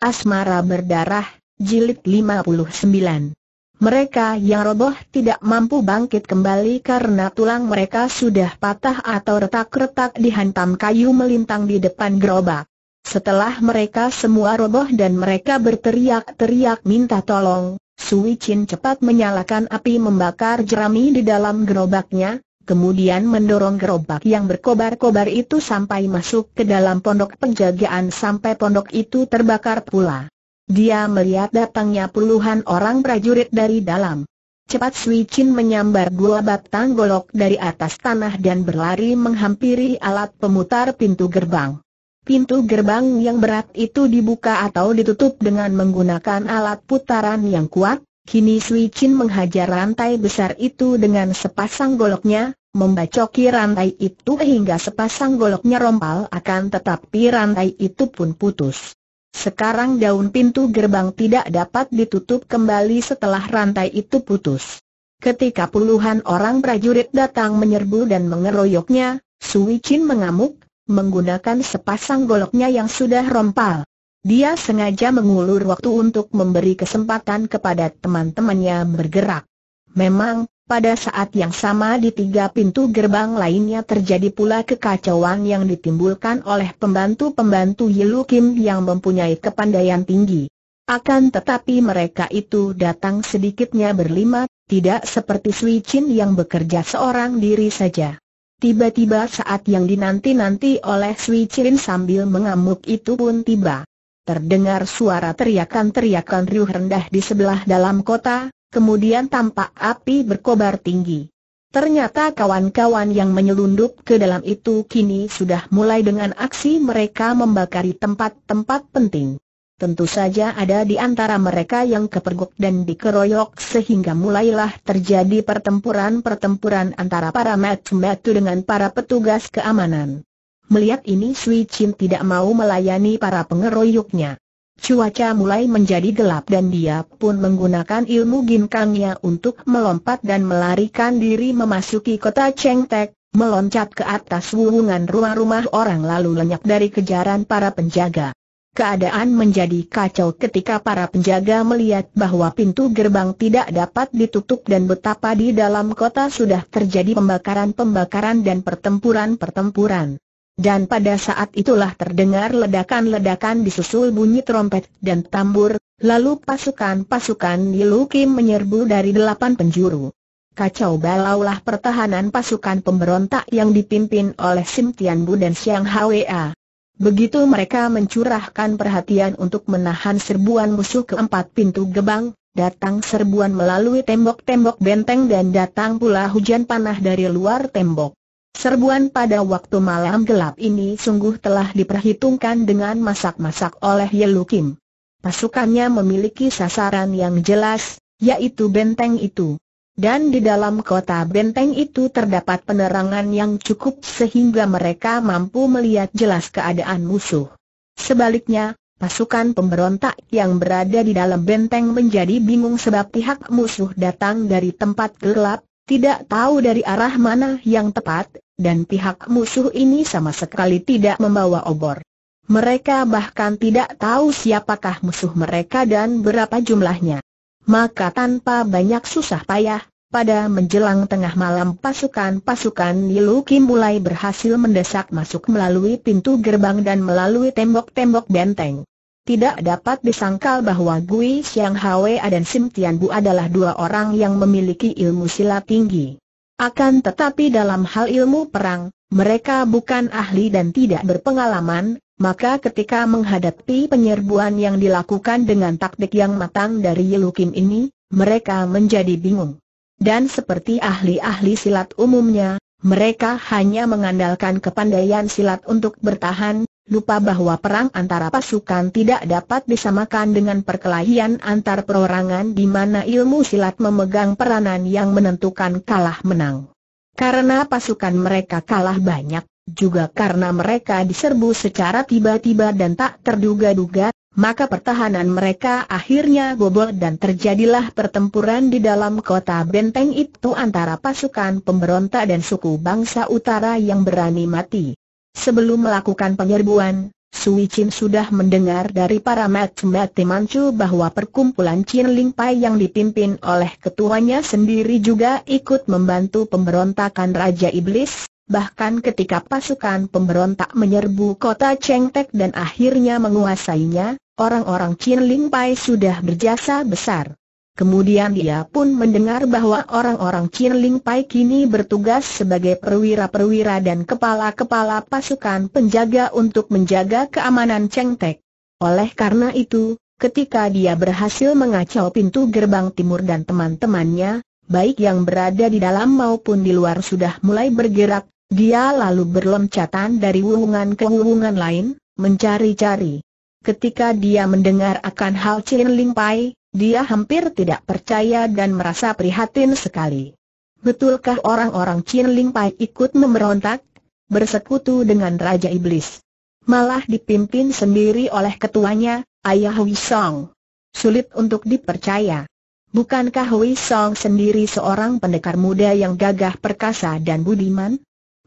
Asmara Berdarah, Jilid 59. Mereka yang roboh tidak mampu bangkit kembali karena tulang mereka sudah patah atau retak-retak dihantam kayu melintang di depan gerobak. Setelah mereka semua roboh dan mereka berteriak-teriak minta tolong, Sui Chin cepat menyalakan api membakar jerami di dalam gerobaknya, kemudian mendorong gerobak yang berkobar-kobar itu sampai masuk ke dalam pondok penjagaan sampai pondok itu terbakar pula. Dia melihat datangnya puluhan orang prajurit dari dalam. Cepat Sui Chin menyambar dua batang golok dari atas tanah dan berlari menghampiri alat pemutar pintu gerbang. Pintu gerbang yang berat itu dibuka atau ditutup dengan menggunakan alat putaran yang kuat, kini Sui Chin menghajar rantai besar itu dengan sepasang goloknya, membacoki rantai itu hingga sepasang goloknya rompal akan tetapi rantai itu pun putus. Sekarang daun pintu gerbang tidak dapat ditutup kembali setelah rantai itu putus. Ketika puluhan orang prajurit datang menyerbu dan mengeroyoknya, Sui Chin mengamuk, menggunakan sepasang goloknya yang sudah rompal. Dia sengaja mengulur waktu untuk memberi kesempatan kepada teman-temannya bergerak. Memang, pada saat yang sama di tiga pintu gerbang lainnya terjadi pula kekacauan yang ditimbulkan oleh pembantu-pembantu Yilu Kim yang mempunyai kepandaian tinggi. Akan tetapi mereka itu datang sedikitnya berlima, tidak seperti Sui Chin yang bekerja seorang diri saja. Tiba-tiba saat yang dinanti-nanti oleh Sui Chin sambil mengamuk itu pun tiba. Terdengar suara teriakan-teriakan riuh rendah di sebelah dalam kota, kemudian tampak api berkobar tinggi. Ternyata kawan-kawan yang menyelundup ke dalam itu kini sudah mulai dengan aksi mereka membakari tempat-tempat penting. Tentu saja ada di antara mereka yang kepergok dan dikeroyok sehingga mulailah terjadi pertempuran-pertempuran antara para metu-metu dengan para petugas keamanan. Melihat ini Sui Chin tidak mau melayani para pengeroyoknya. Cuaca mulai menjadi gelap dan dia pun menggunakan ilmu ginkangnya untuk melompat dan melarikan diri memasuki kota Chengtek, meloncat ke atas wuhungan rumah-rumah orang lalu lenyap dari kejaran para penjaga. Keadaan menjadi kacau ketika para penjaga melihat bahwa pintu gerbang tidak dapat ditutup dan betapa di dalam kota sudah terjadi pembakaran-pembakaran dan pertempuran-pertempuran. Dan pada saat itulah terdengar ledakan-ledakan disusul bunyi trompet dan tambur, lalu pasukan-pasukan Niluki menyerbu dari delapan penjuru. Kacau balaulah pertahanan pasukan pemberontak yang dipimpin oleh Sim Tian dan Siang Hwa. Begitu mereka mencurahkan perhatian untuk menahan serbuan musuh ke empat pintu gebang, datang serbuan melalui tembok-tembok benteng dan datang pula hujan panah dari luar tembok. Serbuan pada waktu malam gelap ini sungguh telah diperhitungkan dengan masak-masak oleh Yelu Kim. Pasukannya memiliki sasaran yang jelas, yaitu benteng itu. Dan di dalam kota benteng itu terdapat penerangan yang cukup sehingga mereka mampu melihat jelas keadaan musuh. Sebaliknya, pasukan pemberontak yang berada di dalam benteng menjadi bingung sebab pihak musuh datang dari tempat gelap, tidak tahu dari arah mana yang tepat, dan pihak musuh ini sama sekali tidak membawa obor. Mereka bahkan tidak tahu siapakah musuh mereka dan berapa jumlahnya. Maka tanpa banyak susah payah, pada menjelang tengah malam pasukan-pasukan Kim mulai berhasil mendesak masuk melalui pintu gerbang dan melalui tembok-tembok benteng. Tidak dapat disangkal bahwa Gui Xiang Hwe dan Sim Tian Bu adalah dua orang yang memiliki ilmu silat tinggi. Akan tetapi dalam hal ilmu perang, mereka bukan ahli dan tidak berpengalaman, maka ketika menghadapi penyerbuan yang dilakukan dengan taktik yang matang dari Yelukim ini, mereka menjadi bingung. Dan seperti ahli-ahli silat umumnya, mereka hanya mengandalkan kepandaian silat untuk bertahan, lupa bahwa perang antara pasukan tidak dapat disamakan dengan perkelahian antar perorangan di mana ilmu silat memegang peranan yang menentukan kalah menang. Karena pasukan mereka kalah banyak, juga karena mereka diserbu secara tiba-tiba dan tak terduga-duga, maka pertahanan mereka akhirnya bobol dan terjadilah pertempuran di dalam kota benteng itu antara pasukan pemberontak dan suku bangsa utara yang berani mati. Sebelum melakukan penyerbuan, Sui Chin sudah mendengar dari para mat-mat Timanchu bahwa perkumpulan Chin Ling Pai yang dipimpin oleh ketuanya sendiri juga ikut membantu pemberontakan Raja Iblis, bahkan ketika pasukan pemberontak menyerbu kota Cheng Tek dan akhirnya menguasainya, orang-orang Chin Ling Pai sudah berjasa besar. Kemudian dia pun mendengar bahwa orang-orang Ling Pai kini bertugas sebagai perwira-perwira dan kepala-kepala pasukan penjaga untuk menjaga keamanan Cheng Tek. Oleh karena itu, ketika dia berhasil mengacau pintu gerbang timur dan teman-temannya, baik yang berada di dalam maupun di luar sudah mulai bergerak, dia lalu berloncatan dari wuhungan ke wuhungan lain, mencari-cari. Ketika dia mendengar akan hal Chin Ling Pai, dia hampir tidak percaya dan merasa prihatin sekali. Betulkah orang-orang Chin Ling Pai ikut memberontak, bersekutu dengan Raja Iblis? Malah dipimpin sendiri oleh ketuanya, Ayah Hui Song. Sulit untuk dipercaya. Bukankah Hui Song sendiri seorang pendekar muda yang gagah perkasa dan budiman?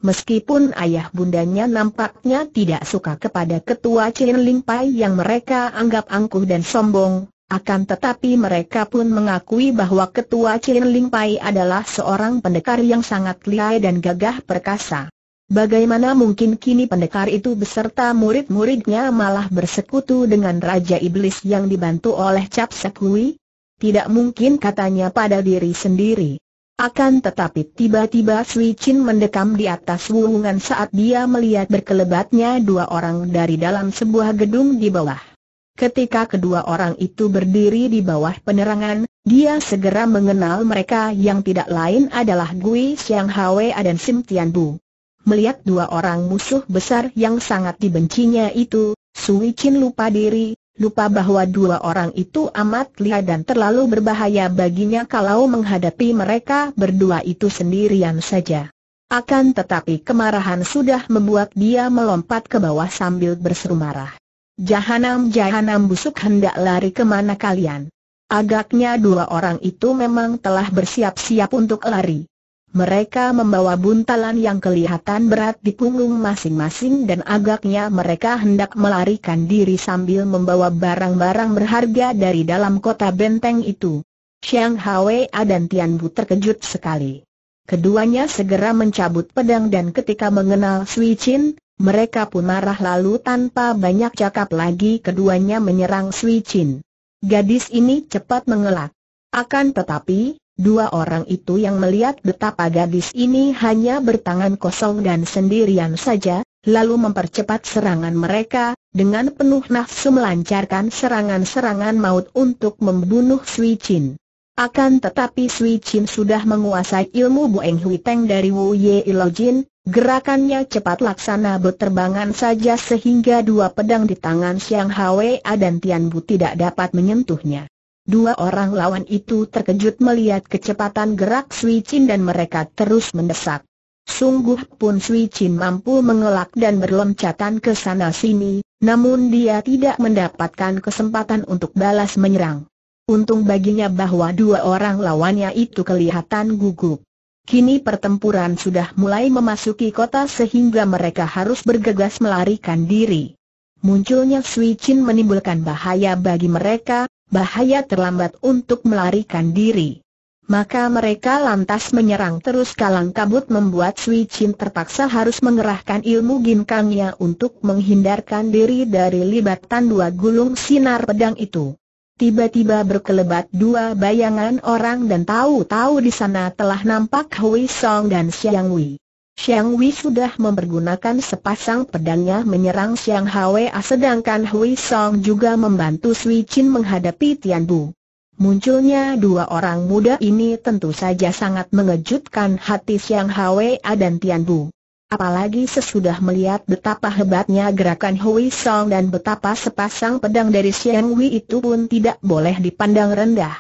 Meskipun ayah bundanya nampaknya tidak suka kepada ketua Chin Ling Pai yang mereka anggap angkuh dan sombong, akan tetapi mereka pun mengakui bahwa ketua Chin Ling Pai adalah seorang pendekar yang sangat lihai dan gagah perkasa. Bagaimana mungkin kini pendekar itu beserta murid-muridnya malah bersekutu dengan Raja Iblis yang dibantu oleh Cap Sekui? Tidak mungkin katanya pada diri sendiri. Akan tetapi tiba-tiba Sui Chin mendekam di atas wulungan saat dia melihat berkelebatnya dua orang dari dalam sebuah gedung di bawah. Ketika kedua orang itu berdiri di bawah penerangan, dia segera mengenal mereka yang tidak lain adalah Gui Xiang Hwe dan Sim Tian Bu. Melihat dua orang musuh besar yang sangat dibencinya itu, Sui Chin lupa diri, lupa bahwa dua orang itu amat lihat dan terlalu berbahaya baginya kalau menghadapi mereka berdua itu sendirian saja. Akan tetapi kemarahan sudah membuat dia melompat ke bawah sambil berseru marah. Jahanam-jahanam busuk hendak lari kemana kalian? Agaknya dua orang itu memang telah bersiap-siap untuk lari. Mereka membawa buntalan yang kelihatan berat di punggung masing-masing dan agaknya mereka hendak melarikan diri sambil membawa barang-barang berharga dari dalam kota benteng itu. Xiang Hwa dan Tian Bu terkejut sekali. Keduanya segera mencabut pedang dan ketika mengenal Sui Chin, mereka pun marah lalu tanpa banyak cakap lagi keduanya menyerang Sui Chin. Gadis ini cepat mengelak. Akan tetapi, dua orang itu yang melihat betapa gadis ini hanya bertangan kosong dan sendirian saja, lalu mempercepat serangan mereka, dengan penuh nafsu melancarkan serangan-serangan maut untuk membunuh Sui Chin. Akan tetapi Sui Chin sudah menguasai ilmu Bueng Hui Teng dari Wu Ye Jin. Gerakannya cepat laksana berterbangan saja sehingga dua pedang di tangan Siang A dan Tian Bu tidak dapat menyentuhnya. Dua orang lawan itu terkejut melihat kecepatan gerak Sui Chin dan mereka terus mendesak. Sungguh pun Sui Chin mampu mengelak dan berloncatan ke sana sini, namun dia tidak mendapatkan kesempatan untuk balas menyerang. Untung baginya bahwa dua orang lawannya itu kelihatan gugup. Kini pertempuran sudah mulai memasuki kota sehingga mereka harus bergegas melarikan diri. Munculnya Sui Chin menimbulkan bahaya bagi mereka, bahaya terlambat untuk melarikan diri. Maka mereka lantas menyerang terus kalang kabut membuat Sui Chin terpaksa harus mengerahkan ilmu ginkangnya untuk menghindarkan diri dari libatan dua gulung sinar pedang itu. Tiba-tiba berkelebat dua bayangan orang dan tahu-tahu di sana telah nampak Hui Song dan Xiang Wei. Xiang Wei sudah mempergunakan sepasang pedangnya menyerang Xiang Hwa sedangkan Hui Song juga membantu Sui Chin menghadapi Tian Bu. Munculnya dua orang muda ini tentu saja sangat mengejutkan hati Xiang Hwa dan Tian Bu. Apalagi sesudah melihat betapa hebatnya gerakan Hui Song dan betapa sepasang pedang dari Xian Wei itu pun tidak boleh dipandang rendah.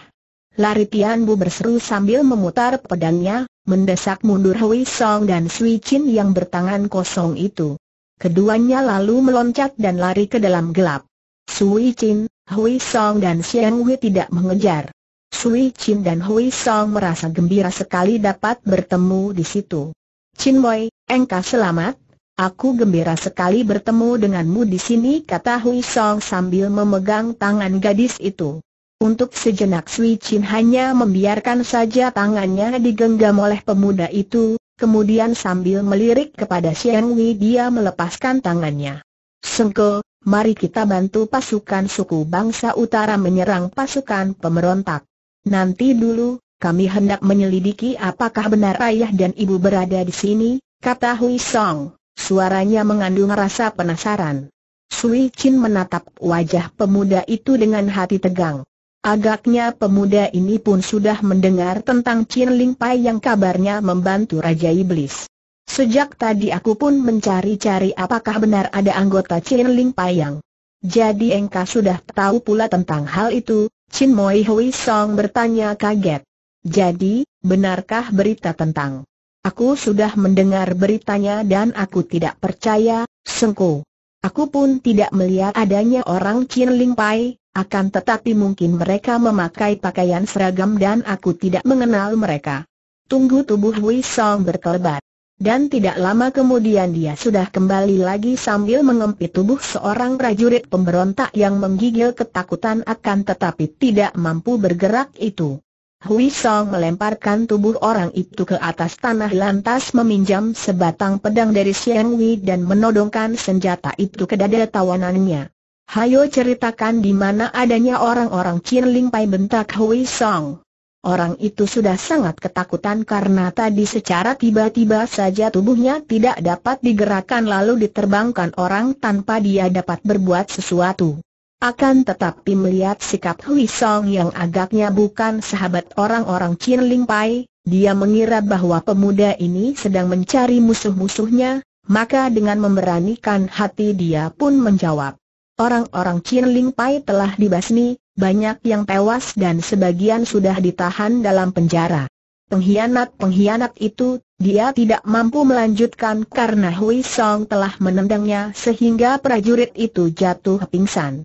Lari Tian Bu berseru sambil memutar pedangnya, mendesak mundur Hui Song dan Sui Chin yang bertangan kosong itu. Keduanya lalu meloncat dan lari ke dalam gelap. Sui Chin, Hui Song dan Xian Wei tidak mengejar. Sui Chin dan Hui Song merasa gembira sekali dapat bertemu di situ. Chin Boy, Engkau selamat, aku gembira sekali bertemu denganmu di sini kata Hui Song sambil memegang tangan gadis itu. Untuk sejenak Sui Chin hanya membiarkan saja tangannya digenggam oleh pemuda itu, kemudian sambil melirik kepada Xiang Wei dia melepaskan tangannya. Sengke, mari kita bantu pasukan suku bangsa utara menyerang pasukan pemberontak. Nanti dulu, kami hendak menyelidiki apakah benar ayah dan ibu berada di sini, kata Hui Song. Suaranya mengandung rasa penasaran. Sui Chin menatap wajah pemuda itu dengan hati tegang. Agaknya pemuda ini pun sudah mendengar tentang Chin Ling Pai yang kabarnya membantu Raja Iblis. Sejak tadi aku pun mencari-cari apakah benar ada anggota Chin Ling Pai yang. Jadi engkau sudah tahu pula tentang hal itu, Chin Moi Hui Song bertanya kaget. Jadi, benarkah berita tentang Aku sudah mendengar beritanya dan aku tidak percaya, Sengko. Aku pun tidak melihat adanya orang Chin Ling Pai, akan tetapi mungkin mereka memakai pakaian seragam dan aku tidak mengenal mereka. Tunggu tubuh Wei Song berkelebat. Dan tidak lama kemudian dia sudah kembali lagi sambil mengempit tubuh seorang prajurit pemberontak yang menggigil ketakutan akan tetapi tidak mampu bergerak itu. Hui Song melemparkan tubuh orang itu ke atas tanah lantas meminjam sebatang pedang dari Xiang Wei dan menodongkan senjata itu ke dada tawanannya. Hayo ceritakan di mana adanya orang-orang Qin Ling Pai bentak Hui Song. Orang itu sudah sangat ketakutan karena tadi secara tiba-tiba saja tubuhnya tidak dapat digerakkan lalu diterbangkan orang tanpa dia dapat berbuat sesuatu. Akan tetapi melihat sikap Hui Song yang agaknya bukan sahabat orang-orang Chin Ling Pai, dia mengira bahwa pemuda ini sedang mencari musuh-musuhnya, maka dengan memberanikan hati dia pun menjawab. Orang-orang Chin Ling Pai telah dibasmi, banyak yang tewas dan sebagian sudah ditahan dalam penjara. Pengkhianat-pengkhianat itu, dia tidak mampu melanjutkan karena Hui Song telah menendangnya sehingga prajurit itu jatuh pingsan.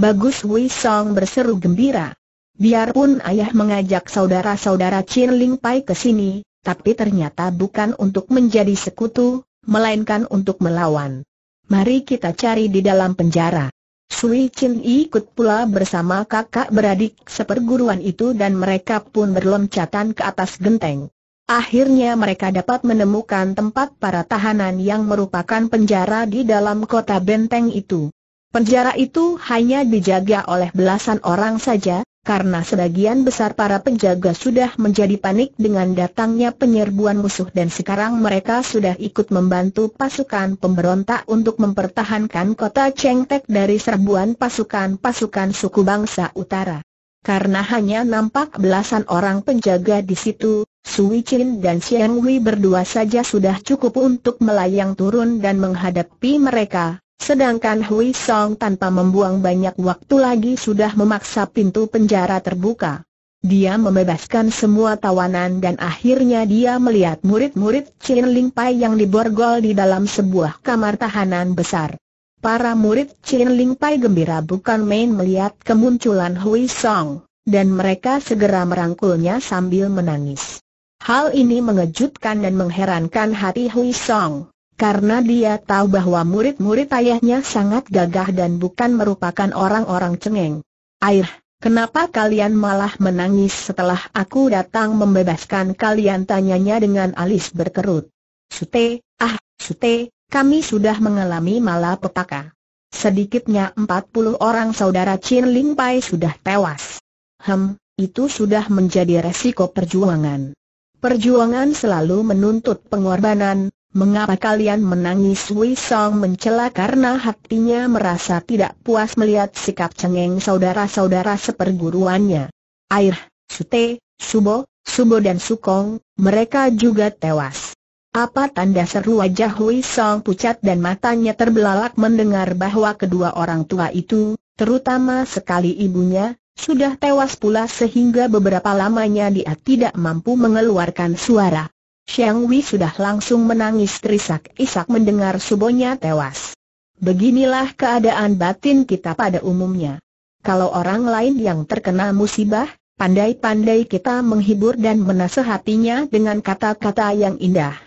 Bagus Wei Song berseru gembira. Biarpun ayah mengajak saudara-saudara Chin Ling Pai ke sini, tapi ternyata bukan untuk menjadi sekutu, melainkan untuk melawan. Mari kita cari di dalam penjara. Sui Chin ikut pula bersama kakak beradik seperguruan itu dan mereka pun berloncatan ke atas genteng. Akhirnya mereka dapat menemukan tempat para tahanan yang merupakan penjara di dalam kota benteng itu. Penjara itu hanya dijaga oleh belasan orang saja, karena sebagian besar para penjaga sudah menjadi panik dengan datangnya penyerbuan musuh dan sekarang mereka sudah ikut membantu pasukan pemberontak untuk mempertahankan kota Chengtek dari serbuan pasukan-pasukan suku bangsa utara. Karena hanya nampak belasan orang penjaga di situ, Sui Chin dan Xiang Wei berdua saja sudah cukup untuk melayang turun dan menghadapi mereka. Sedangkan Hui Song tanpa membuang banyak waktu lagi sudah memaksa pintu penjara terbuka. Dia membebaskan semua tawanan dan akhirnya dia melihat murid-murid Chin Ling Pai yang diborgol di dalam sebuah kamar tahanan besar. Para murid Chin Ling Pai gembira bukan main melihat kemunculan Hui Song, dan mereka segera merangkulnya sambil menangis. Hal ini mengejutkan dan mengherankan hati Hui Song karena dia tahu bahwa murid-murid ayahnya sangat gagah dan bukan merupakan orang-orang cengeng. Air, kenapa kalian malah menangis setelah aku datang membebaskan kalian? Tanyanya dengan alis berkerut. Sute, ah, Sute, kami sudah mengalami malapetaka. Sedikitnya 40 orang saudara Chin Ling Pai sudah tewas. Hem, itu sudah menjadi resiko perjuangan. Perjuangan selalu menuntut pengorbanan, Mengapa kalian menangis Wei Song mencela karena hatinya merasa tidak puas melihat sikap cengeng saudara-saudara seperguruannya. Air, Sute, Subo, Subo dan Sukong, mereka juga tewas. Apa tanda seru wajah Song pucat dan matanya terbelalak mendengar bahwa kedua orang tua itu, terutama sekali ibunya, sudah tewas pula sehingga beberapa lamanya dia tidak mampu mengeluarkan suara. Xiang Wei sudah langsung menangis terisak-isak mendengar subonya tewas. Beginilah keadaan batin kita pada umumnya. Kalau orang lain yang terkena musibah, pandai-pandai kita menghibur dan menasehatinya dengan kata-kata yang indah.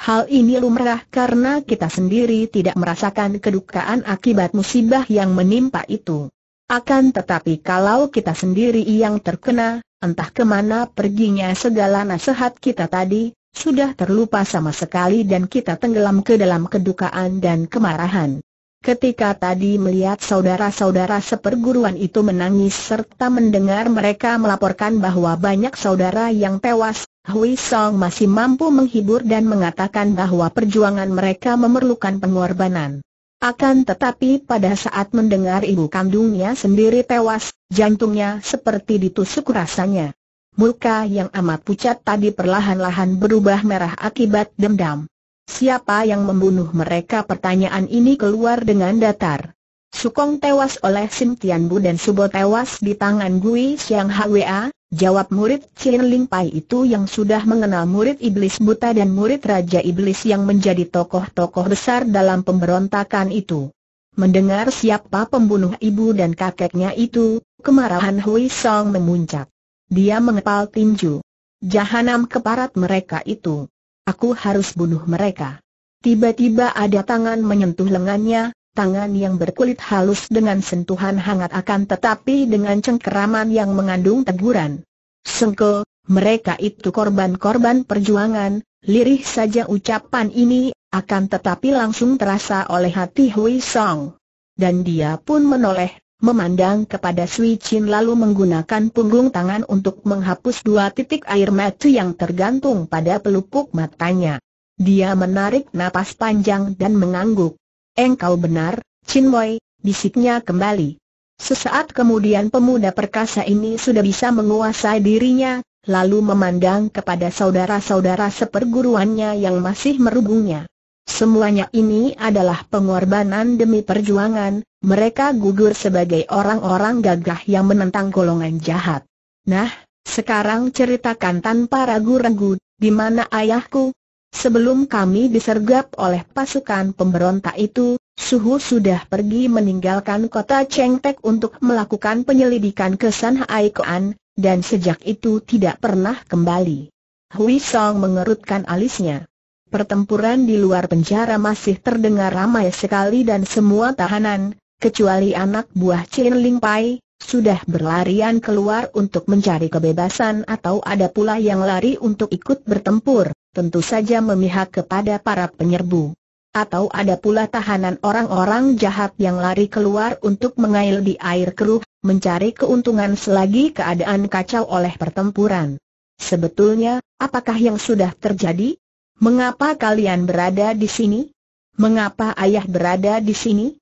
Hal ini lumrah karena kita sendiri tidak merasakan kedukaan akibat musibah yang menimpa itu. Akan tetapi kalau kita sendiri yang terkena, entah kemana perginya segala nasihat kita tadi, sudah terlupa sama sekali dan kita tenggelam ke dalam kedukaan dan kemarahan. Ketika tadi melihat saudara-saudara seperguruan itu menangis serta mendengar mereka melaporkan bahwa banyak saudara yang tewas, Hui Song masih mampu menghibur dan mengatakan bahwa perjuangan mereka memerlukan pengorbanan. Akan tetapi pada saat mendengar ibu kandungnya sendiri tewas, jantungnya seperti ditusuk rasanya. Muka yang amat pucat tadi perlahan-lahan berubah merah akibat dendam. Siapa yang membunuh mereka? Pertanyaan ini keluar dengan datar. Sukong tewas oleh Sim Tian Bu dan Subo tewas di tangan Gui Xiang Hwa, jawab murid Chin Ling Pai itu yang sudah mengenal murid iblis buta dan murid raja iblis yang menjadi tokoh-tokoh besar dalam pemberontakan itu. Mendengar siapa pembunuh ibu dan kakeknya itu, kemarahan Hui Song memuncak. Dia mengepal tinju. Jahanam keparat mereka itu. Aku harus bunuh mereka. Tiba-tiba ada tangan menyentuh lengannya, tangan yang berkulit halus dengan sentuhan hangat akan tetapi dengan cengkeraman yang mengandung teguran. Sengke, mereka itu korban-korban perjuangan, lirih saja ucapan ini, akan tetapi langsung terasa oleh hati Hui Song. Dan dia pun menoleh, memandang kepada Sui Chin lalu menggunakan punggung tangan untuk menghapus dua titik air mata yang tergantung pada pelupuk matanya. Dia menarik napas panjang dan mengangguk. Engkau benar, Chin Moy," bisiknya kembali. Sesaat kemudian pemuda perkasa ini sudah bisa menguasai dirinya, lalu memandang kepada saudara-saudara seperguruannya yang masih merubungnya. Semuanya ini adalah pengorbanan demi perjuangan, mereka gugur sebagai orang-orang gagah yang menentang golongan jahat. Nah, sekarang ceritakan tanpa ragu-ragu, di mana ayahku? Sebelum kami disergap oleh pasukan pemberontak itu, Suhu sudah pergi meninggalkan kota Chengtek untuk melakukan penyelidikan ke Sanhai dan sejak itu tidak pernah kembali. Hui Song mengerutkan alisnya. Pertempuran di luar penjara masih terdengar ramai sekali dan semua tahanan, kecuali anak buah Chin Ling Pai, sudah berlarian keluar untuk mencari kebebasan atau ada pula yang lari untuk ikut bertempur, tentu saja memihak kepada para penyerbu. Atau ada pula tahanan orang-orang jahat yang lari keluar untuk mengail di air keruh, mencari keuntungan selagi keadaan kacau oleh pertempuran. Sebetulnya, apakah yang sudah terjadi? Mengapa kalian berada di sini? Mengapa ayah berada di sini?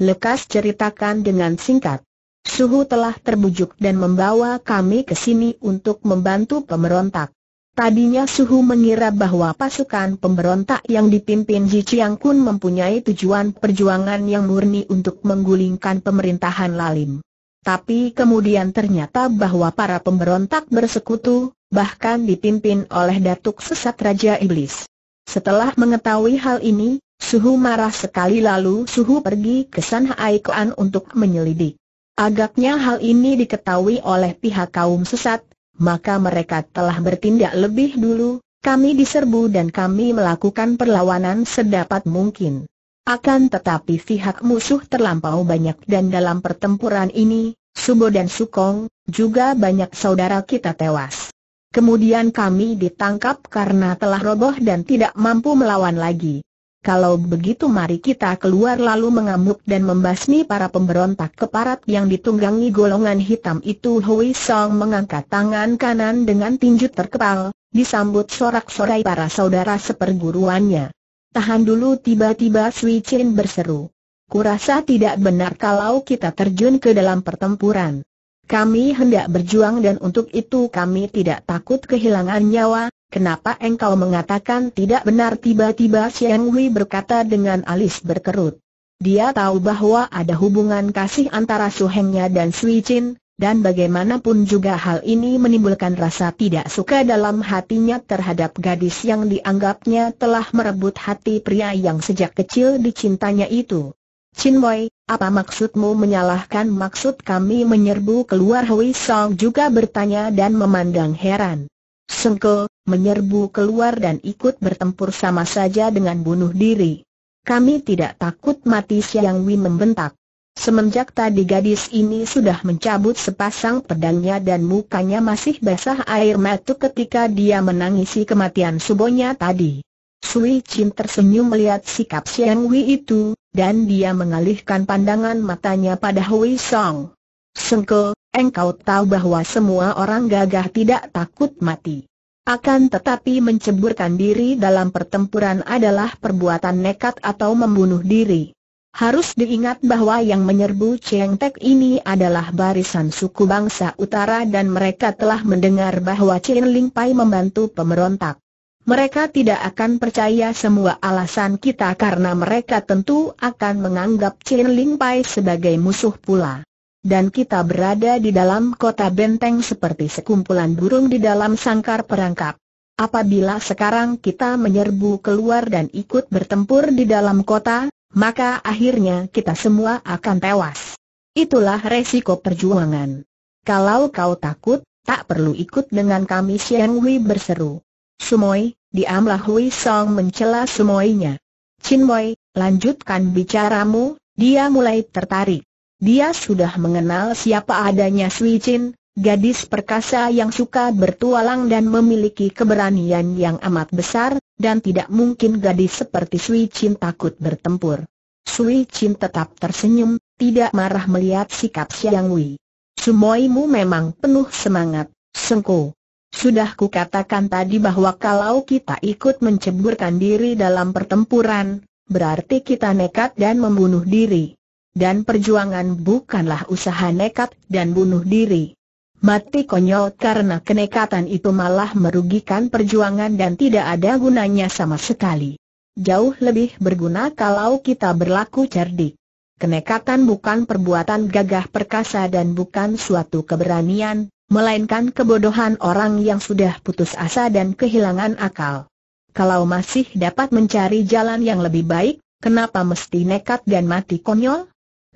Lekas ceritakan dengan singkat. Suhu telah terbujuk dan membawa kami ke sini untuk membantu pemberontak. Tadinya Suhu mengira bahwa pasukan pemberontak yang dipimpin Ji Chiang Kun mempunyai tujuan perjuangan yang murni untuk menggulingkan pemerintahan Lalim. Tapi kemudian ternyata bahwa para pemberontak bersekutu, bahkan dipimpin oleh Datuk Sesat Raja Iblis. Setelah mengetahui hal ini, Suhu marah sekali lalu Suhu pergi ke San Hai untuk menyelidik. Agaknya hal ini diketahui oleh pihak kaum sesat, maka mereka telah bertindak lebih dulu, kami diserbu dan kami melakukan perlawanan sedapat mungkin. Akan tetapi pihak musuh terlampau banyak dan dalam pertempuran ini, Subo dan Sukong, juga banyak saudara kita tewas. Kemudian kami ditangkap karena telah roboh dan tidak mampu melawan lagi. Kalau begitu mari kita keluar lalu mengamuk dan membasmi para pemberontak keparat yang ditunggangi golongan hitam itu Hui Song mengangkat tangan kanan dengan tinju terkepal, disambut sorak-sorai para saudara seperguruannya. Tahan dulu tiba-tiba Sui Chin berseru. Kurasa tidak benar kalau kita terjun ke dalam pertempuran. Kami hendak berjuang dan untuk itu kami tidak takut kehilangan nyawa, Kenapa engkau mengatakan tidak benar tiba-tiba Siang Hui berkata dengan alis berkerut. Dia tahu bahwa ada hubungan kasih antara Su Hengnya dan Sui Chin, dan bagaimanapun juga hal ini menimbulkan rasa tidak suka dalam hatinya terhadap gadis yang dianggapnya telah merebut hati pria yang sejak kecil dicintanya itu. Chin Wei, apa maksudmu menyalahkan maksud kami menyerbu keluar Hui Song juga bertanya dan memandang heran sengkel, menyerbu keluar dan ikut bertempur sama saja dengan bunuh diri. Kami tidak takut mati Siang Wi membentak. Semenjak tadi gadis ini sudah mencabut sepasang pedangnya dan mukanya masih basah air mata ketika dia menangisi kematian subonya tadi. Sui Chin tersenyum melihat sikap Siang Wi itu, dan dia mengalihkan pandangan matanya pada Hui Song. Sengke, Engkau tahu bahwa semua orang gagah tidak takut mati. Akan tetapi menceburkan diri dalam pertempuran adalah perbuatan nekat atau membunuh diri. Harus diingat bahwa yang menyerbu Chiang Tek ini adalah barisan suku bangsa utara dan mereka telah mendengar bahwa Chen Ling Pai membantu pemberontak. Mereka tidak akan percaya semua alasan kita karena mereka tentu akan menganggap Chen Ling Pai sebagai musuh pula dan kita berada di dalam kota benteng seperti sekumpulan burung di dalam sangkar perangkap. Apabila sekarang kita menyerbu keluar dan ikut bertempur di dalam kota, maka akhirnya kita semua akan tewas. Itulah resiko perjuangan. Kalau kau takut, tak perlu ikut dengan kami Siang Hui berseru. Sumoi, diamlah Hui Song mencela Sumoinya. Chin Moy, lanjutkan bicaramu, dia mulai tertarik. Dia sudah mengenal siapa adanya Sui Chin, gadis perkasa yang suka bertualang dan memiliki keberanian yang amat besar, dan tidak mungkin gadis seperti Sui Chin takut bertempur. Sui Chin tetap tersenyum, tidak marah melihat sikap Xiang Wei. Sumoimu memang penuh semangat, Sengko. Sudah kukatakan tadi bahwa kalau kita ikut menceburkan diri dalam pertempuran, berarti kita nekat dan membunuh diri dan perjuangan bukanlah usaha nekat dan bunuh diri. Mati konyol karena kenekatan itu malah merugikan perjuangan dan tidak ada gunanya sama sekali. Jauh lebih berguna kalau kita berlaku cerdik. Kenekatan bukan perbuatan gagah perkasa dan bukan suatu keberanian, melainkan kebodohan orang yang sudah putus asa dan kehilangan akal. Kalau masih dapat mencari jalan yang lebih baik, kenapa mesti nekat dan mati konyol?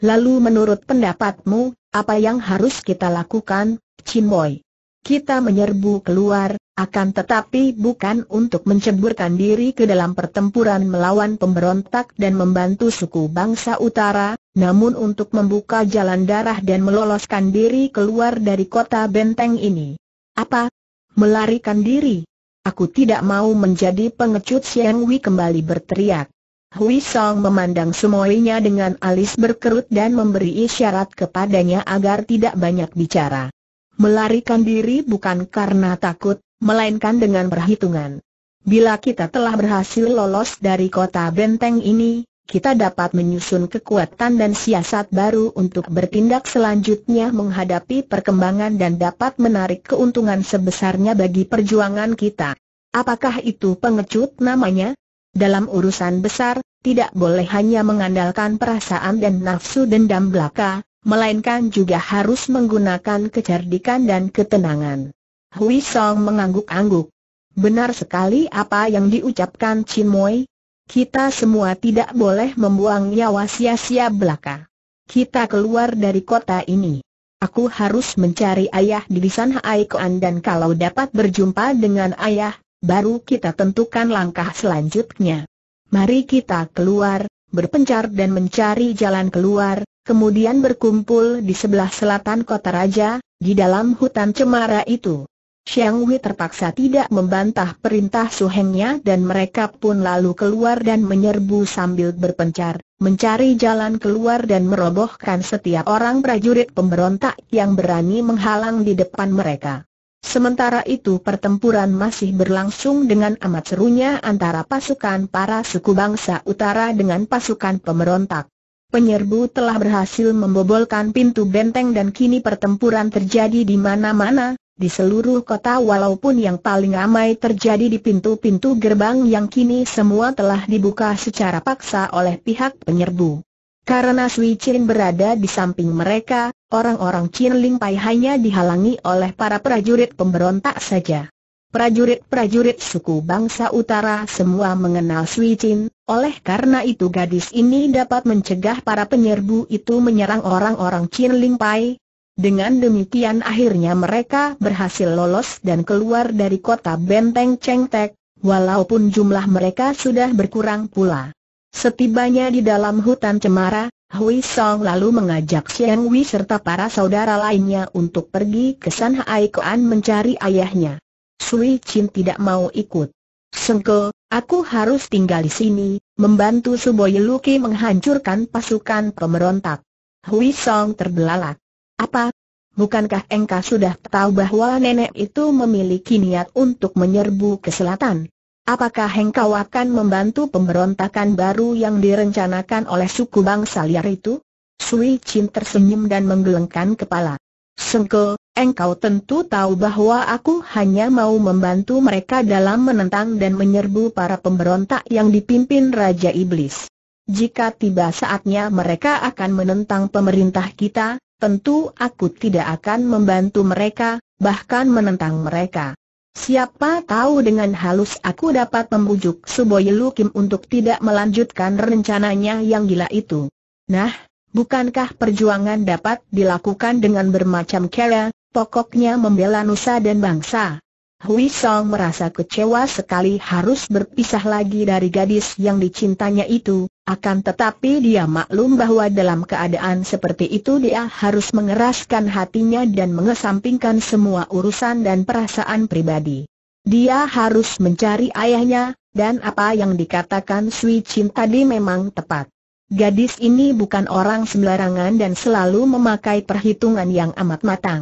Lalu menurut pendapatmu, apa yang harus kita lakukan, Cimboy? Kita menyerbu keluar, akan tetapi bukan untuk menceburkan diri ke dalam pertempuran melawan pemberontak dan membantu suku bangsa utara, namun untuk membuka jalan darah dan meloloskan diri keluar dari kota benteng ini. Apa? Melarikan diri? Aku tidak mau menjadi pengecut Siang Wei kembali berteriak. Hui Song memandang semuanya dengan alis berkerut dan memberi isyarat kepadanya agar tidak banyak bicara. Melarikan diri bukan karena takut, melainkan dengan perhitungan. Bila kita telah berhasil lolos dari kota benteng ini, kita dapat menyusun kekuatan dan siasat baru untuk bertindak selanjutnya menghadapi perkembangan dan dapat menarik keuntungan sebesarnya bagi perjuangan kita. Apakah itu pengecut namanya? Dalam urusan besar, tidak boleh hanya mengandalkan perasaan dan nafsu dendam belaka, melainkan juga harus menggunakan kecerdikan dan ketenangan. Hui Song mengangguk-angguk. Benar sekali apa yang diucapkan Chin Moi. Kita semua tidak boleh membuang nyawa sia-sia belaka. Kita keluar dari kota ini. Aku harus mencari ayah di Lisan Haikoan dan kalau dapat berjumpa dengan ayah, baru kita tentukan langkah selanjutnya. Mari kita keluar, berpencar dan mencari jalan keluar, kemudian berkumpul di sebelah selatan kota raja, di dalam hutan cemara itu. Xiang Wei terpaksa tidak membantah perintah Su Hengnya dan mereka pun lalu keluar dan menyerbu sambil berpencar, mencari jalan keluar dan merobohkan setiap orang prajurit pemberontak yang berani menghalang di depan mereka. Sementara itu pertempuran masih berlangsung dengan amat serunya antara pasukan para suku bangsa utara dengan pasukan pemberontak. Penyerbu telah berhasil membobolkan pintu benteng dan kini pertempuran terjadi di mana-mana, di seluruh kota walaupun yang paling ramai terjadi di pintu-pintu gerbang yang kini semua telah dibuka secara paksa oleh pihak penyerbu. Karena Sui Chin berada di samping mereka, orang-orang Chin Ling Pai hanya dihalangi oleh para prajurit pemberontak saja. Prajurit-prajurit suku bangsa utara semua mengenal Sui Chin, oleh karena itu gadis ini dapat mencegah para penyerbu itu menyerang orang-orang Chin Ling Pai. Dengan demikian akhirnya mereka berhasil lolos dan keluar dari kota benteng Cheng Tek, walaupun jumlah mereka sudah berkurang pula. Setibanya di dalam hutan cemara, Hui Song lalu mengajak Xiang Wei serta para saudara lainnya untuk pergi ke San Hai Kuan mencari ayahnya. Sui Chin tidak mau ikut. Sengke, aku harus tinggal di sini, membantu Suboy Luki menghancurkan pasukan pemberontak. Hui Song terbelalak. Apa? Bukankah engkau sudah tahu bahwa nenek itu memiliki niat untuk menyerbu ke selatan? Apakah engkau akan membantu pemberontakan baru yang direncanakan oleh suku bangsa liar itu? Sui Chin tersenyum dan menggelengkan kepala. Sengke, engkau tentu tahu bahwa aku hanya mau membantu mereka dalam menentang dan menyerbu para pemberontak yang dipimpin Raja Iblis. Jika tiba saatnya mereka akan menentang pemerintah kita, tentu aku tidak akan membantu mereka, bahkan menentang mereka. Siapa tahu dengan halus aku dapat membujuk Suboyelu Kim untuk tidak melanjutkan rencananya yang gila itu. Nah, bukankah perjuangan dapat dilakukan dengan bermacam cara, pokoknya membela nusa dan bangsa? Hui Song merasa kecewa sekali harus berpisah lagi dari gadis yang dicintanya itu, akan tetapi dia maklum bahwa dalam keadaan seperti itu dia harus mengeraskan hatinya dan mengesampingkan semua urusan dan perasaan pribadi. Dia harus mencari ayahnya, dan apa yang dikatakan Sui Chin tadi memang tepat. Gadis ini bukan orang sembarangan dan selalu memakai perhitungan yang amat matang.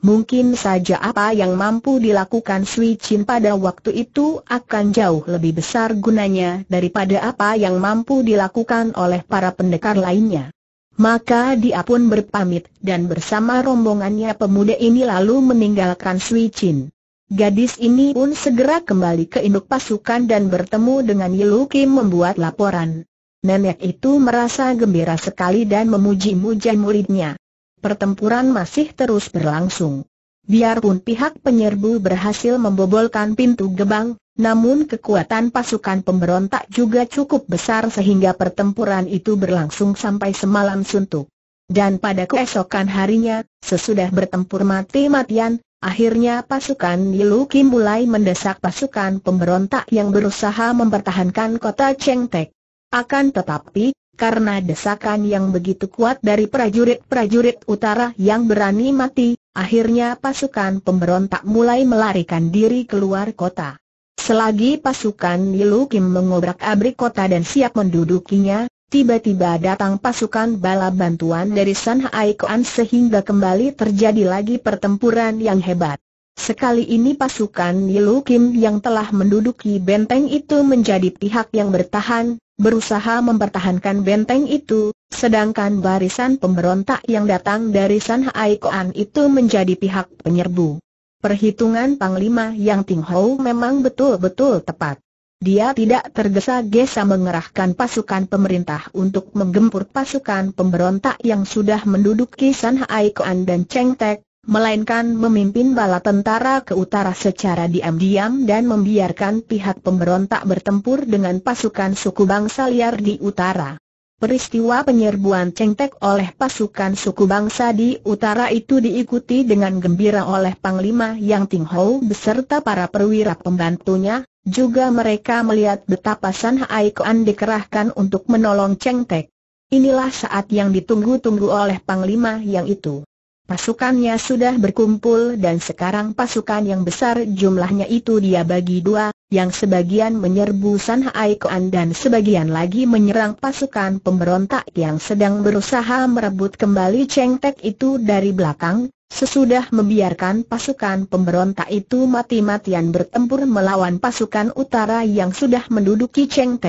Mungkin saja apa yang mampu dilakukan Sui Chin pada waktu itu akan jauh lebih besar gunanya daripada apa yang mampu dilakukan oleh para pendekar lainnya. Maka dia pun berpamit dan bersama rombongannya pemuda ini lalu meninggalkan Sui Chin. Gadis ini pun segera kembali ke induk pasukan dan bertemu dengan Yilu Kim membuat laporan. Nenek itu merasa gembira sekali dan memuji muji muridnya pertempuran masih terus berlangsung. Biarpun pihak penyerbu berhasil membobolkan pintu gebang, namun kekuatan pasukan pemberontak juga cukup besar sehingga pertempuran itu berlangsung sampai semalam suntuk. Dan pada keesokan harinya, sesudah bertempur mati-matian, akhirnya pasukan Kim mulai mendesak pasukan pemberontak yang berusaha mempertahankan kota Chengtek. Akan tetapi, karena desakan yang begitu kuat dari prajurit-prajurit utara yang berani mati, akhirnya pasukan pemberontak mulai melarikan diri keluar kota. Selagi pasukan Nilu Kim mengobrak-abrik kota dan siap mendudukinya, tiba-tiba datang pasukan bala bantuan dari Sanhai Koan sehingga kembali terjadi lagi pertempuran yang hebat. Sekali ini pasukan Nilu Kim yang telah menduduki benteng itu menjadi pihak yang bertahan, berusaha mempertahankan benteng itu, sedangkan barisan pemberontak yang datang dari San Hai itu menjadi pihak penyerbu. Perhitungan Panglima Yang Ting Hou memang betul-betul tepat. Dia tidak tergesa-gesa mengerahkan pasukan pemerintah untuk menggempur pasukan pemberontak yang sudah menduduki San Hai dan Cheng Tek, melainkan memimpin bala tentara ke utara secara diam-diam dan membiarkan pihak pemberontak bertempur dengan pasukan suku bangsa liar di utara. Peristiwa penyerbuan cengtek oleh pasukan suku bangsa di utara itu diikuti dengan gembira oleh Panglima Yang Ting beserta para perwira pembantunya, juga mereka melihat betapa San Hai Kuan dikerahkan untuk menolong cengtek. Inilah saat yang ditunggu-tunggu oleh Panglima yang itu. Pasukannya sudah berkumpul dan sekarang pasukan yang besar jumlahnya itu dia bagi dua, yang sebagian menyerbu San Hai dan sebagian lagi menyerang pasukan pemberontak yang sedang berusaha merebut kembali Cheng itu dari belakang, sesudah membiarkan pasukan pemberontak itu mati-matian bertempur melawan pasukan utara yang sudah menduduki Cheng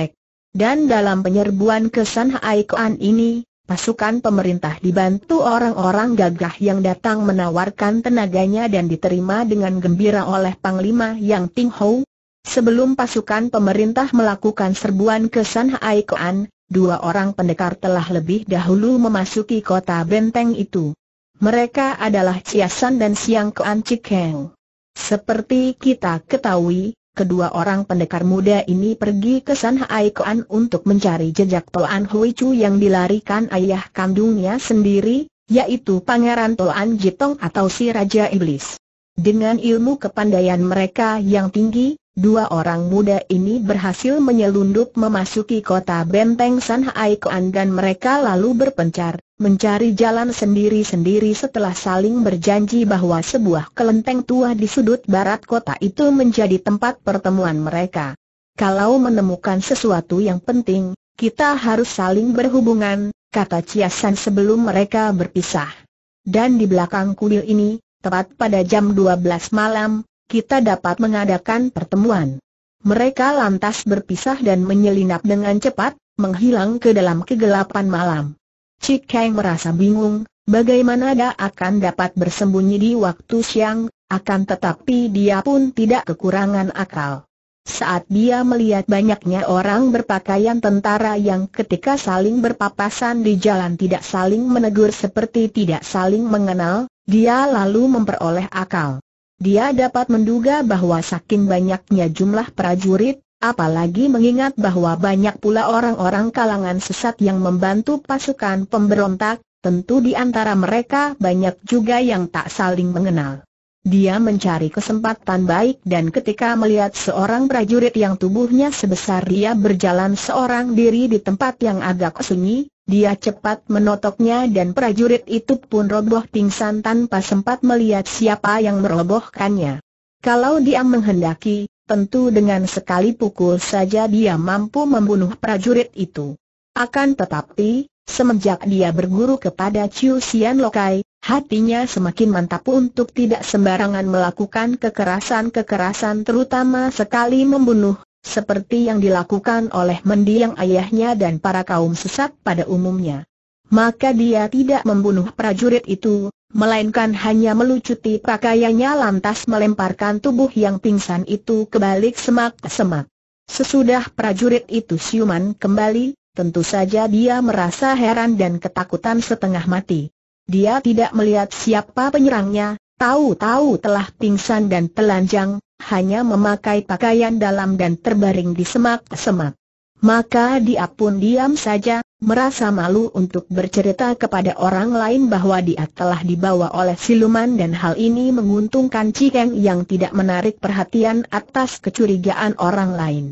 Dan dalam penyerbuan ke San Hai ini, pasukan pemerintah dibantu orang-orang gagah yang datang menawarkan tenaganya dan diterima dengan gembira oleh Panglima Yang Ting Hou. Sebelum pasukan pemerintah melakukan serbuan ke San Hai Kuan, dua orang pendekar telah lebih dahulu memasuki kota benteng itu. Mereka adalah Chia San dan Siang Kuan Chik Heng. Seperti kita ketahui, kedua orang pendekar muda ini pergi ke San Hai Kuan untuk mencari jejak Toan Hui Chu yang dilarikan ayah kandungnya sendiri, yaitu Pangeran Toan Jitong atau si Raja Iblis. Dengan ilmu kepandaian mereka yang tinggi, Dua orang muda ini berhasil menyelundup memasuki kota benteng Sanhai Kuan dan mereka lalu berpencar, mencari jalan sendiri-sendiri setelah saling berjanji bahwa sebuah kelenteng tua di sudut barat kota itu menjadi tempat pertemuan mereka. Kalau menemukan sesuatu yang penting, kita harus saling berhubungan, kata Chia San sebelum mereka berpisah. Dan di belakang kuil ini, tepat pada jam 12 malam, kita dapat mengadakan pertemuan. Mereka lantas berpisah dan menyelinap dengan cepat, menghilang ke dalam kegelapan malam. Cik Kang merasa bingung, bagaimana dia akan dapat bersembunyi di waktu siang, akan tetapi dia pun tidak kekurangan akal. Saat dia melihat banyaknya orang berpakaian tentara yang ketika saling berpapasan di jalan tidak saling menegur seperti tidak saling mengenal, dia lalu memperoleh akal. Dia dapat menduga bahwa saking banyaknya jumlah prajurit, apalagi mengingat bahwa banyak pula orang-orang kalangan sesat yang membantu pasukan pemberontak, tentu di antara mereka banyak juga yang tak saling mengenal. Dia mencari kesempatan baik dan ketika melihat seorang prajurit yang tubuhnya sebesar dia berjalan seorang diri di tempat yang agak sunyi, dia cepat menotoknya dan prajurit itu pun roboh pingsan tanpa sempat melihat siapa yang merobohkannya. Kalau dia menghendaki, tentu dengan sekali pukul saja dia mampu membunuh prajurit itu. Akan tetapi, semenjak dia berguru kepada Chiu Xian Lokai, hatinya semakin mantap untuk tidak sembarangan melakukan kekerasan-kekerasan terutama sekali membunuh, seperti yang dilakukan oleh mendiang ayahnya dan para kaum sesat pada umumnya. Maka dia tidak membunuh prajurit itu, melainkan hanya melucuti pakaiannya lantas melemparkan tubuh yang pingsan itu ke balik semak-semak. Sesudah prajurit itu siuman kembali, tentu saja dia merasa heran dan ketakutan setengah mati. Dia tidak melihat siapa penyerangnya, tahu-tahu telah pingsan dan telanjang, hanya memakai pakaian dalam dan terbaring di semak-semak. Maka dia pun diam saja, merasa malu untuk bercerita kepada orang lain bahwa dia telah dibawa oleh siluman dan hal ini menguntungkan Cikeng yang tidak menarik perhatian atas kecurigaan orang lain.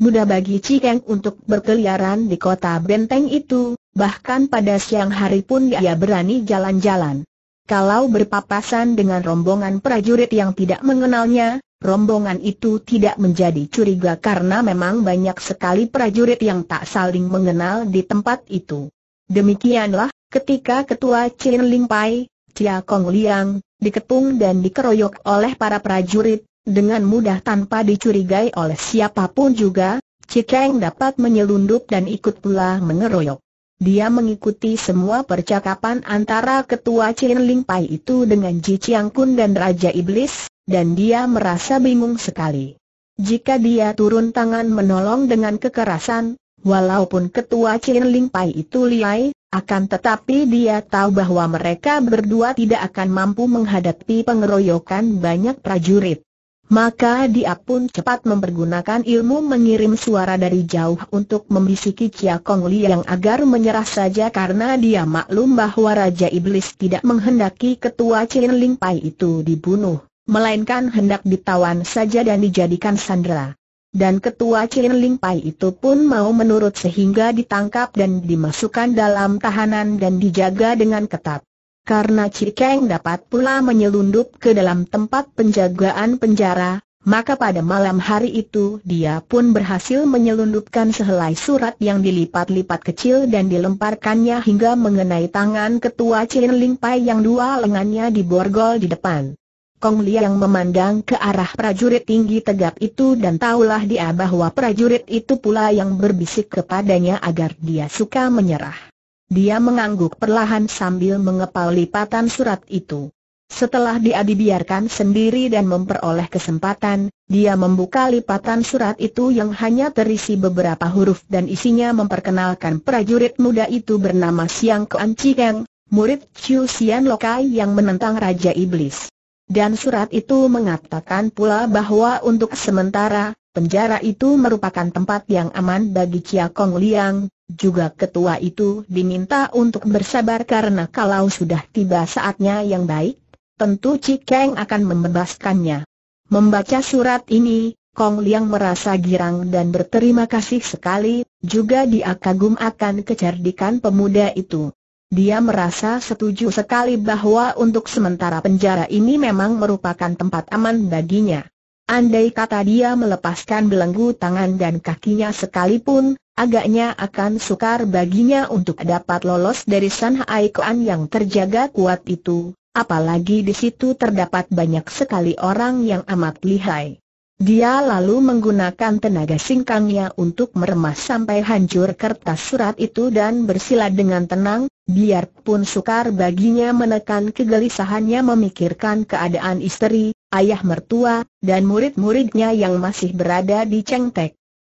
Mudah bagi Cikeng untuk berkeliaran di kota benteng itu, bahkan pada siang hari pun dia berani jalan-jalan. Kalau berpapasan dengan rombongan prajurit yang tidak mengenalnya, Rombongan itu tidak menjadi curiga karena memang banyak sekali prajurit yang tak saling mengenal di tempat itu. Demikianlah, ketika ketua Chin Ling Pai, Chia Kong Liang, diketung dan dikeroyok oleh para prajurit, dengan mudah tanpa dicurigai oleh siapapun juga, Cikeng dapat menyelundup dan ikut pula mengeroyok. Dia mengikuti semua percakapan antara ketua Chin Ling Pai itu dengan Ji Chiang Kun dan Raja Iblis, dan dia merasa bingung sekali. Jika dia turun tangan menolong dengan kekerasan, walaupun ketua Chin Ling Pai itu liai, akan tetapi dia tahu bahwa mereka berdua tidak akan mampu menghadapi pengeroyokan banyak prajurit. Maka dia pun cepat mempergunakan ilmu mengirim suara dari jauh untuk membisiki Chia Kong Liang agar menyerah saja karena dia maklum bahwa Raja Iblis tidak menghendaki ketua Chin Ling Pai itu dibunuh melainkan hendak ditawan saja dan dijadikan sandera. Dan ketua Chin Ling Pai itu pun mau menurut sehingga ditangkap dan dimasukkan dalam tahanan dan dijaga dengan ketat. Karena Cikeng dapat pula menyelundup ke dalam tempat penjagaan penjara, maka pada malam hari itu dia pun berhasil menyelundupkan sehelai surat yang dilipat-lipat kecil dan dilemparkannya hingga mengenai tangan ketua Chin Ling Pai yang dua lengannya diborgol di depan. Kong Liang memandang ke arah prajurit tinggi tegap itu dan tahulah dia bahwa prajurit itu pula yang berbisik kepadanya agar dia suka menyerah. Dia mengangguk perlahan sambil mengepal lipatan surat itu. Setelah dia dibiarkan sendiri dan memperoleh kesempatan, dia membuka lipatan surat itu yang hanya terisi beberapa huruf dan isinya memperkenalkan prajurit muda itu bernama Siang Kuan Cikeng, murid Chiu Sian Lokai yang menentang Raja Iblis. Dan surat itu mengatakan pula bahwa untuk sementara, penjara itu merupakan tempat yang aman bagi Chia Kong Liang, juga ketua itu diminta untuk bersabar karena kalau sudah tiba saatnya yang baik, tentu Cik Keng akan membebaskannya. Membaca surat ini, Kong Liang merasa girang dan berterima kasih sekali, juga dia kagum akan kecerdikan pemuda itu. Dia merasa setuju sekali bahwa untuk sementara penjara ini memang merupakan tempat aman baginya. Andai kata dia melepaskan belenggu tangan dan kakinya sekalipun, agaknya akan sukar baginya untuk dapat lolos dari San yang terjaga kuat itu, apalagi di situ terdapat banyak sekali orang yang amat lihai. Dia lalu menggunakan tenaga singkangnya untuk meremas sampai hancur kertas surat itu dan bersilat dengan tenang, biarpun sukar baginya menekan kegelisahannya memikirkan keadaan istri, ayah mertua, dan murid-muridnya yang masih berada di Cengtek.